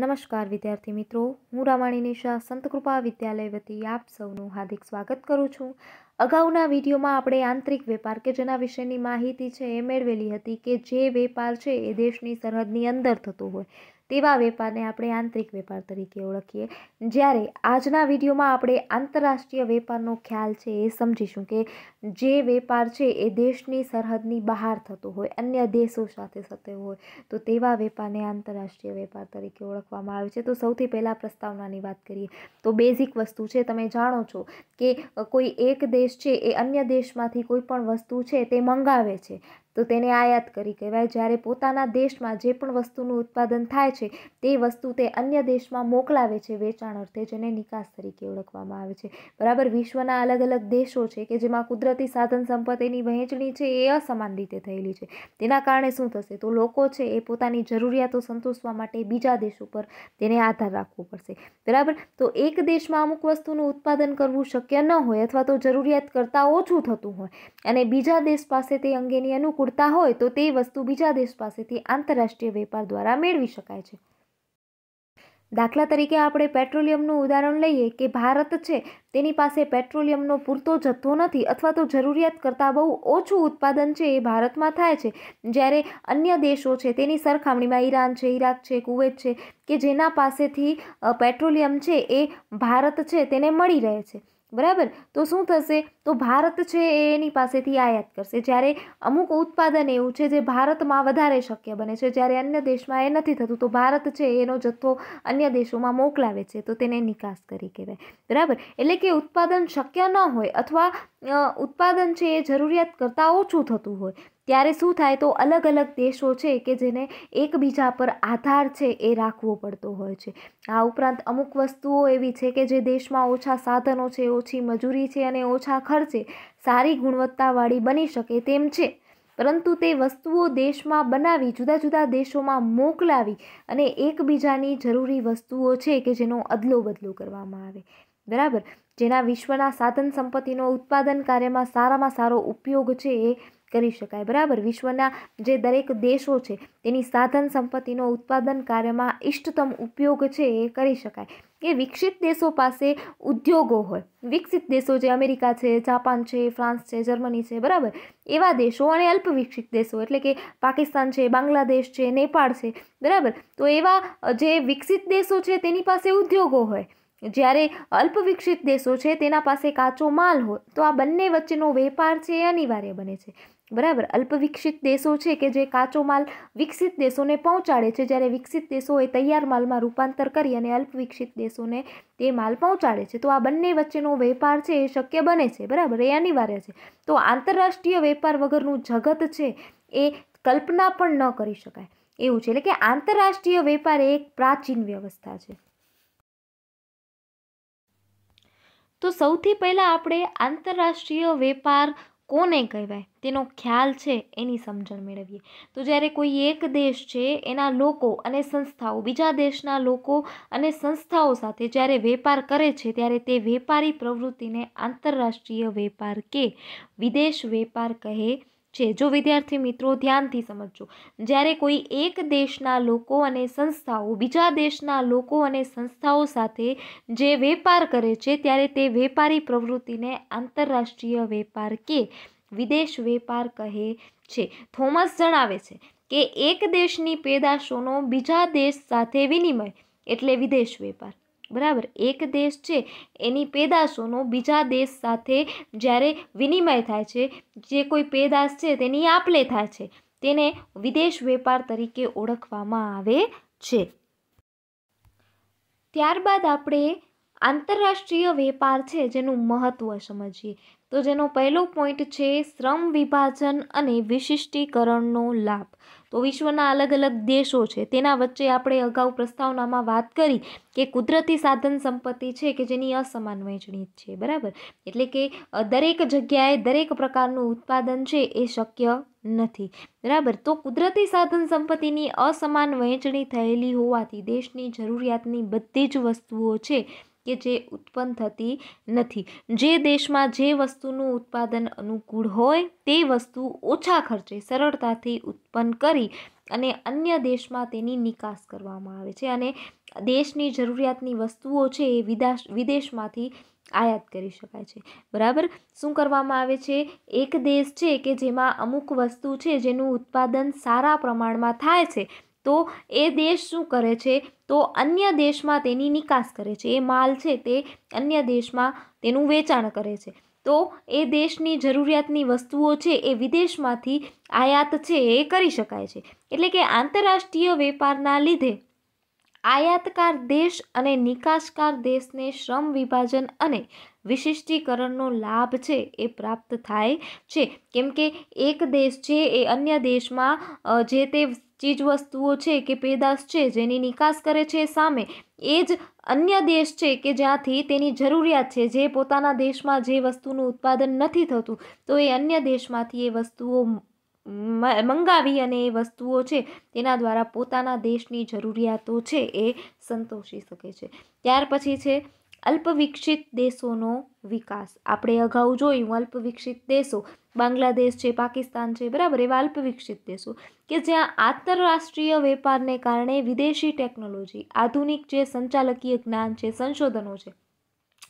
નમસ્કાર વિદ્યાર્થી મિત્રો હું રામાણી નિશા સંતકૃપા વિદ્યાલય વતી આપ સૌનું હાર્દિક સ્વાગત કરું છું અગાઉના વિડીયોમાં આપણે આંતરિક વેપાર કે જેના વિશેની માહિતી છે એ મેળવેલી હતી કે જે વેપાર છે એ દેશની સરહદની અંદર થતો હોય તેવા વેપારને આપણે આંતરિક વેપાર તરીકે ઓળખીએ જ્યારે આજના વિડીયોમાં આપણે આંતરરાષ્ટ્રીય વેપારનો ખ્યાલ છે એ સમજીશું કે જે વેપાર છે એ દેશની સરહદની બહાર થતો હોય અન્ય દેશો સાથે થતો હોય તો તેવા વેપારને આંતરરાષ્ટ્રીય વેપાર તરીકે ઓળખવામાં આવે છે તો સૌથી પહેલાં પ્રસ્તાવનાની વાત કરીએ તો બેઝિક વસ્તુ છે તમે જાણો છો કે કોઈ એક દેશ છે એ અન્ય દેશમાંથી કોઈ પણ વસ્તુ છે તે મંગાવે છે તો તેને આયાત કરી કહેવાય જ્યારે પોતાના દેશમાં જે પણ વસ્તુનું ઉત્પાદન થાય છે તે વસ્તુ તે અન્ય દેશમાં મોકલાવે છે વેચાણ અર્થે જેને નિકાસ તરીકે ઓળખવામાં આવે છે બરાબર વિશ્વના અલગ અલગ દેશો છે કે જેમાં કુદરતી સાધન સંપત્તિની વહેંચણી છે એ અસમાન રીતે થયેલી છે તેના કારણે શું થશે તો લોકો છે એ પોતાની જરૂરિયાતો સંતોષવા માટે બીજા દેશ ઉપર તેને આધાર રાખવો પડશે બરાબર તો એક દેશમાં અમુક વસ્તુનું ઉત્પાદન કરવું શક્ય ન હોય અથવા તો જરૂરિયાત કરતાં ઓછું થતું હોય અને બીજા દેશ પાસે તે અંગેની અનુકૂળ પૂરતા હોય તો તે વસ્તુ બીજા દેશ પાસેથી આંતરરાષ્ટ્રીય વેપાર દ્વારા મેળવી શકાય છે દાખલા તરીકે આપણે પેટ્રોલિયમનું ઉદાહરણ લઈએ કે ભારત છે તેની પાસે પેટ્રોલિયમનો પૂરતો જથ્થો નથી અથવા તો જરૂરિયાત કરતાં બહુ ઓછું ઉત્પાદન છે એ ભારતમાં થાય છે જ્યારે અન્ય દેશો છે તેની સરખામણીમાં ઈરાન છે ઈરાક છે કુવૈત છે કે જેના પાસેથી પેટ્રોલિયમ છે એ ભારત છે તેને મળી રહે છે બરાબર તો શું થશે તો ભારત છે એ એની પાસેથી આયાત કરશે જ્યારે અમુક ઉત્પાદન એવું છે જે ભારતમાં વધારે શક્ય બને છે જ્યારે અન્ય દેશમાં એ નથી થતું તો ભારત છે એનો જથ્થો અન્ય દેશોમાં મોકલાવે છે તો તેને નિકાસ કરી કહેવાય બરાબર એટલે કે ઉત્પાદન શક્ય ન હોય અથવા ઉત્પાદન છે એ જરૂરિયાત કરતાં ઓછું થતું હોય ત્યારે શું થાય તો અલગ અલગ દેશો છે કે જેને એકબીજા પર આધાર છે એ રાખવો પડતો હોય છે આ ઉપરાંત અમુક વસ્તુઓ એવી છે કે જે દેશમાં ઓછા સાધનો છે ઓછી મજૂરી છે અને ઓછા ખર્ચ ખર્ચે સારી ગુણવત્તાવાળી બની શકે તેમ છે પરંતુ તે વસ્તુઓ દેશમાં બનાવી જુદા જુદા દેશોમાં મોકલાવી અને એકબીજાની જરૂરી વસ્તુઓ છે કે જેનો અદલો બદલો કરવામાં આવે બરાબર જેના વિશ્વના સાધન સંપત્તિનો ઉત્પાદન કાર્યમાં સારામાં સારો ઉપયોગ છે એ કરી શકાય બરાબર વિશ્વના જે દરેક દેશો છે તેની સાધન સંપત્તિનો ઉત્પાદન કાર્યમાં ઇષ્ટતમ ઉપયોગ છે એ કરી શકાય કે વિકસિત દેશો પાસે ઉદ્યોગો હોય વિકસિત દેશો જે અમેરિકા છે જાપાન છે ફ્રાન્સ છે જર્મની છે બરાબર એવા દેશો અને અલ્પ વિકસિત દેશો એટલે કે પાકિસ્તાન છે બાંગ્લાદેશ છે નેપાળ છે બરાબર તો એવા જે વિકસિત દેશો છે તેની પાસે ઉદ્યોગો હોય જ્યારે અલ્પ વિકસિત દેશો છે તેના પાસે કાચો માલ હોય તો આ બંને વચ્ચેનો વેપાર છે એ અનિવાર્ય બને છે બરાબર અલ્પ વિકસિત દેશો છે કે જે કાચો માલ વિકસિત દેશોને પહોંચાડે છે જ્યારે વિકસિત દેશો એ તૈયાર માલમાં રૂપાંતર કરી અને અલ્પ વિકસિત દેશોને તે માલ પહોંચાડે છે તો આ બંને વચ્ચેનો વેપાર છે એ શક્ય બને છે બરાબર એ અનિવાર્ય છે તો આંતરરાષ્ટ્રીય વેપાર વગરનું જગત છે એ કલ્પના પણ ન કરી શકાય એવું છે એટલે કે આંતરરાષ્ટ્રીય વેપાર એ એક પ્રાચીન વ્યવસ્થા છે તો સૌથી પહેલાં આપણે આંતરરાષ્ટ્રીય વેપાર કોને કહેવાય તેનો ખ્યાલ છે એની સમજણ મેળવીએ તો જ્યારે કોઈ એક દેશ છે એના લોકો અને સંસ્થાઓ બીજા દેશના લોકો અને સંસ્થાઓ સાથે જ્યારે વેપાર કરે છે ત્યારે તે વેપારી પ્રવૃત્તિને આંતરરાષ્ટ્રીય વેપાર કે વિદેશ વેપાર કહે છે જો વિદ્યાર્થી મિત્રો ધ્યાનથી સમજજો જ્યારે કોઈ એક દેશના લોકો અને સંસ્થાઓ બીજા દેશના લોકો અને સંસ્થાઓ સાથે જે વેપાર કરે છે ત્યારે તે વેપારી પ્રવૃત્તિને આંતરરાષ્ટ્રીય વેપાર કે વિદેશ વેપાર કહે છે થોમસ જણાવે છે કે એક દેશની પેદાશોનો બીજા દેશ સાથે વિનિમય એટલે વિદેશ વેપાર બરાબર એક દેશ છે એની પેદાશોનો બીજા દેશ સાથે જ્યારે વિનિમય થાય છે જે કોઈ પેદાશ છે તેની આપલે થાય છે તેને વિદેશ વેપાર તરીકે ઓળખવામાં આવે છે ત્યારબાદ આપણે આંતરરાષ્ટ્રીય વેપાર છે જેનું મહત્ત્વ સમજીએ તો જેનો પહેલો પોઈન્ટ છે શ્રમ વિભાજન અને વિશિષ્ટીકરણનો લાભ તો વિશ્વના અલગ અલગ દેશો છે તેના વચ્ચે આપણે અગાઉ પ્રસ્તાવનામાં વાત કરી કે કુદરતી સાધન સંપત્તિ છે કે જેની અસમાન વહેંચણી છે બરાબર એટલે કે દરેક જગ્યાએ દરેક પ્રકારનું ઉત્પાદન છે એ શક્ય નથી બરાબર તો કુદરતી સાધન સંપત્તિની અસમાન વહેંચણી થયેલી હોવાથી દેશની જરૂરિયાતની બધી જ વસ્તુઓ છે કે જે ઉત્પન્ન થતી નથી જે દેશમાં જે વસ્તુનું ઉત્પાદન અનુકૂળ હોય તે વસ્તુ ઓછા ખર્ચે સરળતાથી ઉત્પન્ન કરી અને અન્ય દેશમાં તેની નિકાસ કરવામાં આવે છે અને દેશની જરૂરિયાતની વસ્તુઓ છે એ વિદાશ વિદેશમાંથી આયાત કરી શકાય છે બરાબર શું કરવામાં આવે છે એક દેશ છે કે જેમાં અમુક વસ્તુ છે જેનું ઉત્પાદન સારા પ્રમાણમાં થાય છે તો એ દેશ શું કરે છે તો અન્ય દેશમાં તેની નિકાસ કરે છે એ માલ છે તે અન્ય દેશમાં તેનું વેચાણ કરે છે તો એ દેશની જરૂરિયાતની વસ્તુઓ છે એ વિદેશમાંથી આયાત છે એ કરી શકાય છે એટલે કે આંતરરાષ્ટ્રીય વેપારના લીધે આયાતકાર દેશ અને નિકાસકાર દેશને શ્રમ વિભાજન અને વિશિષ્ટીકરણનો લાભ છે એ પ્રાપ્ત થાય છે કેમ કે એક દેશ છે એ અન્ય દેશમાં જે તે ચીજવસ્તુઓ છે કે પેદાશ છે જેની નિકાસ કરે છે સામે એ જ અન્ય દેશ છે કે જ્યાંથી તેની જરૂરિયાત છે જે પોતાના દેશમાં જે વસ્તુનું ઉત્પાદન નથી થતું તો એ અન્ય દેશમાંથી એ વસ્તુઓ મંગાવી અને એ વસ્તુઓ છે તેના દ્વારા પોતાના દેશની જરૂરિયાતો છે એ સંતોષી શકે છે ત્યાર પછી છે અલ્પવિકસિત દેશોનો વિકાસ આપણે અગાઉ જોયું અલ્પવિકસિત દેશો બાંગ્લાદેશ છે પાકિસ્તાન છે બરાબર એવા અલ્પવિકસિત દેશો કે જ્યાં આંતરરાષ્ટ્રીય વેપારને કારણે વિદેશી ટેકનોલોજી આધુનિક જે સંચાલકીય જ્ઞાન છે સંશોધનો છે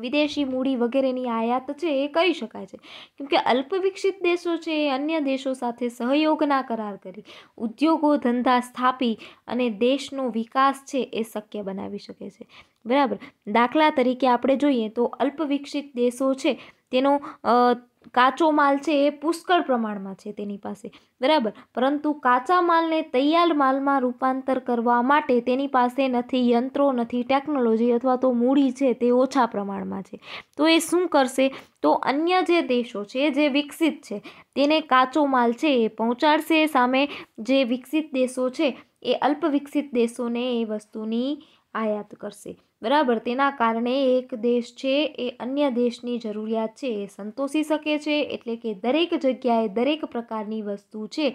વિદેશી મૂડી વગેરેની આયાત છે એ કરી શકાય છે કેમકે અલ્પવિકસિત દેશો છે એ અન્ય દેશો સાથે સહયોગના કરાર કરી ઉદ્યોગો ધંધા સ્થાપી અને દેશનો વિકાસ છે એ શક્ય બનાવી શકે છે બરાબર દાખલા તરીકે આપણે જોઈએ તો અલ્પવિકસિત દેશો છે તેનો કાચો માલ છે એ પુષ્કળ પ્રમાણમાં છે તેની પાસે બરાબર પરંતુ કાચા માલને તૈયાર માલમાં રૂપાંતર કરવા માટે તેની પાસે નથી યંત્રો નથી ટેકનોલોજી અથવા તો મૂડી છે તે ઓછા પ્રમાણમાં છે તો એ શું કરશે તો અન્ય જે દેશો છે જે વિકસિત છે તેને કાચો માલ છે એ પહોંચાડશે સામે જે વિકસિત દેશો છે એ અલ્પ વિકસિત દેશોને એ વસ્તુની આયાત કરશે બરાબર તેના કારણે એક દેશ છે એ અન્ય દેશની જરૂરિયાત છે એ સંતોષી શકે છે એટલે કે દરેક જગ્યાએ દરેક પ્રકારની વસ્તુ છે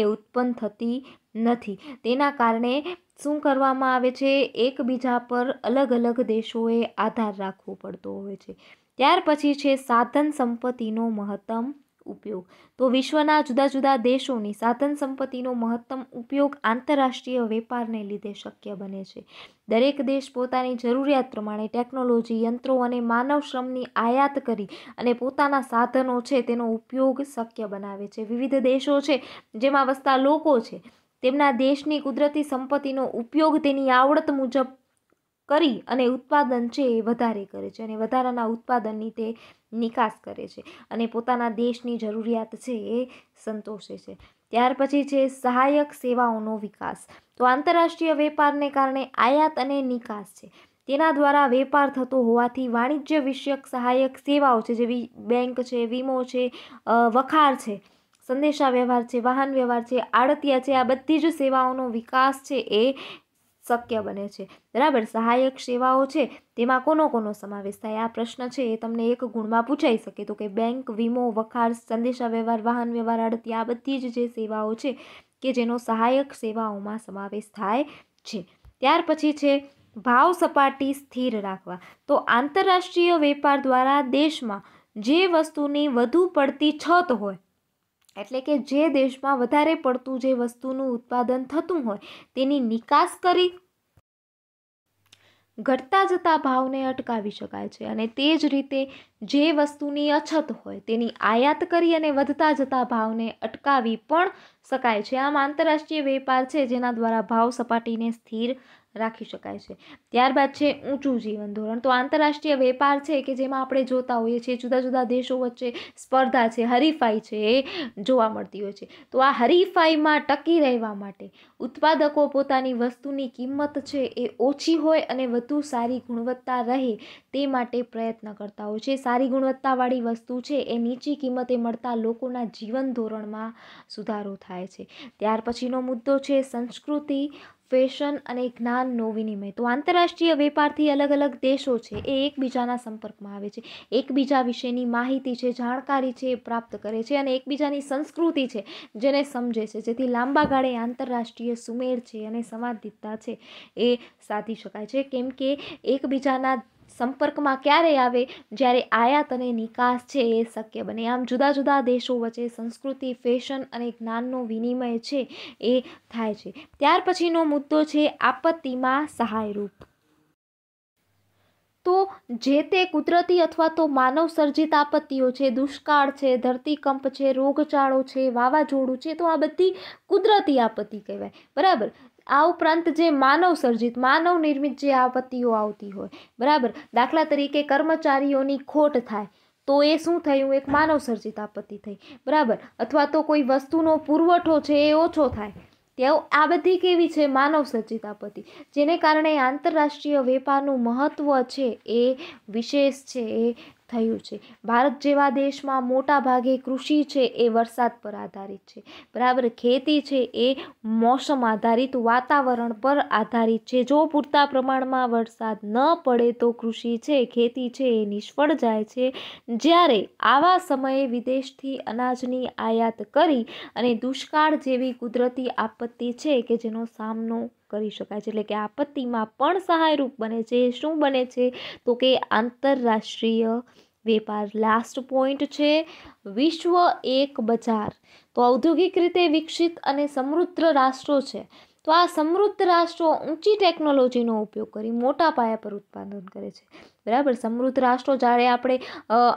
એ ઉત્પન્ન થતી નથી તેના કારણે શું કરવામાં આવે છે એકબીજા પર અલગ અલગ દેશોએ આધાર રાખવો પડતો હોય છે ત્યાર પછી છે સાધન સંપત્તિનો મહત્તમ ઉપયોગ તો વિશ્વના જુદા જુદા દેશોની સાધન સંપત્તિનો મહત્તમ ઉપયોગ આંતરરાષ્ટ્રીય વેપારને લીધે શક્ય બને છે દરેક દેશ પોતાની જરૂરિયાત પ્રમાણે ટેકનોલોજી યંત્રો અને માનવ શ્રમની આયાત કરી અને પોતાના સાધનો છે તેનો ઉપયોગ શક્ય બનાવે છે વિવિધ દેશો છે જેમાં વસતા લોકો છે તેમના દેશની કુદરતી સંપત્તિનો ઉપયોગ તેની આવડત મુજબ કરી અને ઉત્પાદન છે એ વધારે કરે છે અને વધારાના ઉત્પાદનની તે નિકાસ કરે છે અને પોતાના દેશની જરૂરિયાત છે એ સંતોષે છે ત્યાર પછી છે સહાયક સેવાઓનો વિકાસ તો આંતરરાષ્ટ્રીય વેપારને કારણે આયાત અને નિકાસ છે તેના દ્વારા વેપાર થતો હોવાથી વાણિજ્ય વિષયક સહાયક સેવાઓ છે જેવી બેંક છે વીમો છે વખાર છે સંદેશા વ્યવહાર છે વાહન વ્યવહાર છે આડતિયા છે આ બધી જ સેવાઓનો વિકાસ છે એ શક્ય બને છે બરાબર સહાયક સેવાઓ છે તેમાં કોનો કોનો સમાવેશ થાય આ પ્રશ્ન છે એ તમને એક ગુણમાં પૂછાઈ શકે તો કે બેંક વીમો વખાર સંદેશા વ્યવહાર વાહન વ્યવહાર અડતી આ બધી જ જે સેવાઓ છે કે જેનો સહાયક સેવાઓમાં સમાવેશ થાય છે ત્યાર પછી છે ભાવ સપાટી સ્થિર રાખવા તો આંતરરાષ્ટ્રીય વેપાર દ્વારા દેશમાં જે વસ્તુની વધુ પડતી છત હોય એટલે કે જે દેશમાં વધારે પડતું જે વસ્તુનું ઉત્પાદન થતું હોય તેની નિકાસ કરી ઘટતા જતા ભાવને અટકાવી શકાય છે અને તે જ રીતે જે વસ્તુની અછત હોય તેની આયાત કરી અને વધતા જતા ભાવને અટકાવી પણ શકાય છે આમ આંતરરાષ્ટ્રીય વેપાર છે જેના દ્વારા ભાવ સપાટીને સ્થિર રાખી શકાય છે ત્યારબાદ છે ઊંચું જીવન ધોરણ તો આંતરરાષ્ટ્રીય વેપાર છે કે જેમાં આપણે જોતા હોઈએ છીએ જુદા જુદા દેશો વચ્ચે સ્પર્ધા છે હરીફાઈ છે એ જોવા મળતી હોય છે તો આ હરીફાઈમાં ટકી રહેવા માટે ઉત્પાદકો પોતાની વસ્તુની કિંમત છે એ ઓછી હોય અને વધુ સારી ગુણવત્તા રહે તે માટે પ્રયત્ન કરતા હોય છે સારી ગુણવત્તાવાળી વસ્તુ છે એ નીચી કિંમતે મળતા લોકોના જીવન ધોરણમાં સુધારો થાય છે ત્યાર પછીનો મુદ્દો છે સંસ્કૃતિ ફેશન અને જ્ઞાનનો વિનિમય તો આંતરરાષ્ટ્રીય વેપારથી અલગ અલગ દેશો છે એ એકબીજાના સંપર્કમાં આવે છે એકબીજા વિશેની માહિતી છે જાણકારી છે એ પ્રાપ્ત કરે છે અને એકબીજાની સંસ્કૃતિ છે જેને સમજે છે જેથી લાંબા ગાળે આંતરરાષ્ટ્રીય સુમેળ છે અને સંવાદિતતા છે એ સાધી શકાય છે કેમ કે એકબીજાના સંપર્કમાં ક્યારે આવે જ્યારે આયાત અને નિકાસ છે એ શક્ય બને આમ જુદા જુદા દેશો વચ્ચે સંસ્કૃતિ ફેશન અને જ્ઞાનનો વિનિમય છે એ થાય છે ત્યાર પછીનો મુદ્દો છે આપત્તિમાં સહાયરૂપ તો જે તે કુદરતી અથવા તો માનવ સર્જિત આપત્તિઓ છે દુષ્કાળ છે ધરતીકંપ છે રોગચાળો છે વાવાઝોડું છે તો આ બધી કુદરતી આપત્તિ કહેવાય બરાબર આ ઉપરાંત જે માનવ સર્જિત માનવ નિર્મિત જે આપત્તિઓ આવતી હોય બરાબર દાખલા તરીકે કર્મચારીઓની ખોટ થાય તો એ શું થયું એક માનવ સર્જિત આપત્તિ થઈ બરાબર અથવા તો કોઈ વસ્તુનો પુરવઠો છે એ ઓછો થાય તેઓ આ બધી કેવી છે માનવ સર્જિત આપત્તિ જેને કારણે આંતરરાષ્ટ્રીય વેપારનું મહત્ત્વ છે એ વિશેષ છે એ થયું છે ભારત જેવા દેશમાં મોટા ભાગે કૃષિ છે એ વરસાદ પર આધારિત છે બરાબર ખેતી છે એ મોસમ આધારિત વાતાવરણ પર આધારિત છે જો પૂરતા પ્રમાણમાં વરસાદ ન પડે તો કૃષિ છે ખેતી છે એ નિષ્ફળ જાય છે જ્યારે આવા સમયે વિદેશથી અનાજની આયાત કરી અને દુષ્કાળ જેવી કુદરતી આપત્તિ છે કે જેનો સામનો કરી શકાય છે એટલે કે આપત્તિમાં પણ સહાયરૂપ બને છે શું બને છે તો કે આંતરરાષ્ટ્રીય વેપાર લાસ્ટ પોઈન્ટ છે વિશ્વ એક બજાર તો ઔદ્યોગિક રીતે વિકસિત અને સમૃદ્ધ રાષ્ટ્રો છે તો આ સમૃદ્ધ રાષ્ટ્રો ઊંચી ટેકનોલોજીનો ઉપયોગ કરી મોટા પાયા પર ઉત્પાદન કરે છે બરાબર સમૃદ્ધ રાષ્ટ્રો જ્યારે આપણે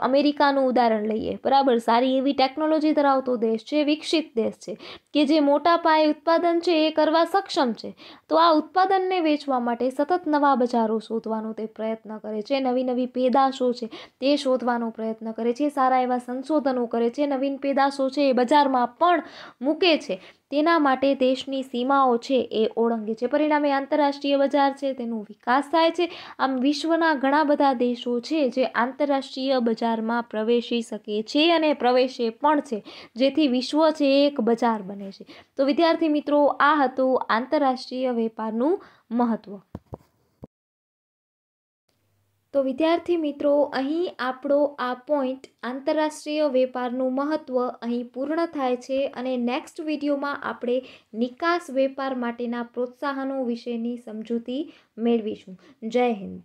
અમેરિકાનું ઉદાહરણ લઈએ બરાબર સારી એવી ટેકનોલોજી ધરાવતો દેશ છે વિકસિત દેશ છે કે જે મોટા પાયે ઉત્પાદન છે એ કરવા સક્ષમ છે તો આ ઉત્પાદનને વેચવા માટે સતત નવા બજારો શોધવાનો તે પ્રયત્ન કરે છે નવી નવી પેદાશો છે તે શોધવાનો પ્રયત્ન કરે છે સારા એવા સંશોધનો કરે છે નવીન પેદાશો છે એ બજારમાં પણ મૂકે છે તેના માટે દેશની સીમાઓ છે એ ઓળંગે છે પરિણામે આંતરરાષ્ટ્રીય બજાર છે તેનો વિકાસ થાય છે આમ વિશ્વના ઘણા બધા બધા દેશો છે જે આંતરરાષ્ટ્રીય બજારમાં પ્રવેશી શકે છે અને પ્રવેશે પણ છે જેથી વિશ્વ છે એક બજાર બને છે તો વિદ્યાર્થી મિત્રો આ હતું આંતરરાષ્ટ્રીય વેપારનું મહત્ત્વ તો વિદ્યાર્થી મિત્રો અહીં આપણો આ પોઈન્ટ આંતરરાષ્ટ્રીય વેપારનું મહત્ત્વ અહીં પૂર્ણ થાય છે અને નેક્સ્ટ વિડીયોમાં આપણે નિકાસ વેપાર માટેના પ્રોત્સાહનો વિશેની સમજૂતી મેળવીશું જય હિન્દ